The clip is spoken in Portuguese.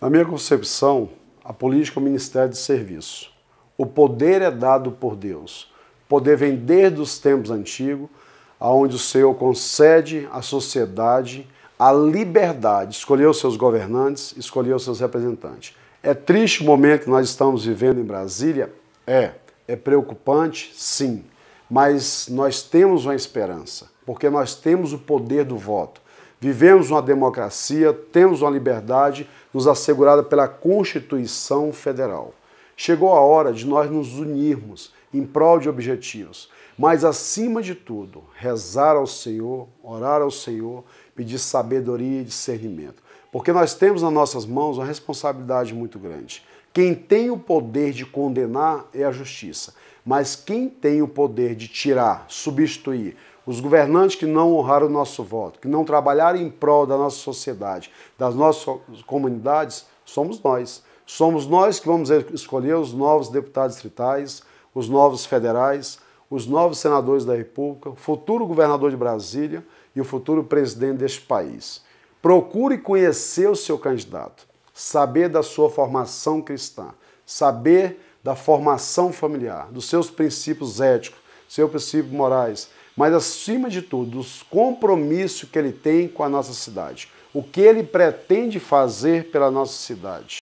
Na minha concepção, a política é o ministério de serviço. O poder é dado por Deus. Poder vem desde os tempos antigos, aonde o Senhor concede à sociedade a liberdade, escolher os seus governantes, escolher os seus representantes. É triste o momento que nós estamos vivendo em Brasília? É. É preocupante? Sim. Mas nós temos uma esperança, porque nós temos o poder do voto. Vivemos uma democracia, temos uma liberdade nos assegurada pela Constituição Federal. Chegou a hora de nós nos unirmos em prol de objetivos, mas acima de tudo, rezar ao Senhor, orar ao Senhor, pedir sabedoria e discernimento, porque nós temos nas nossas mãos uma responsabilidade muito grande. Quem tem o poder de condenar é a justiça, mas quem tem o poder de tirar, substituir, os governantes que não honraram o nosso voto, que não trabalharam em prol da nossa sociedade, das nossas comunidades, somos nós. Somos nós que vamos escolher os novos deputados distritais, os novos federais, os novos senadores da República, o futuro governador de Brasília e o futuro presidente deste país. Procure conhecer o seu candidato, saber da sua formação cristã, saber da formação familiar, dos seus princípios éticos, seus princípios morais, mas acima de tudo, os compromissos que ele tem com a nossa cidade. O que ele pretende fazer pela nossa cidade.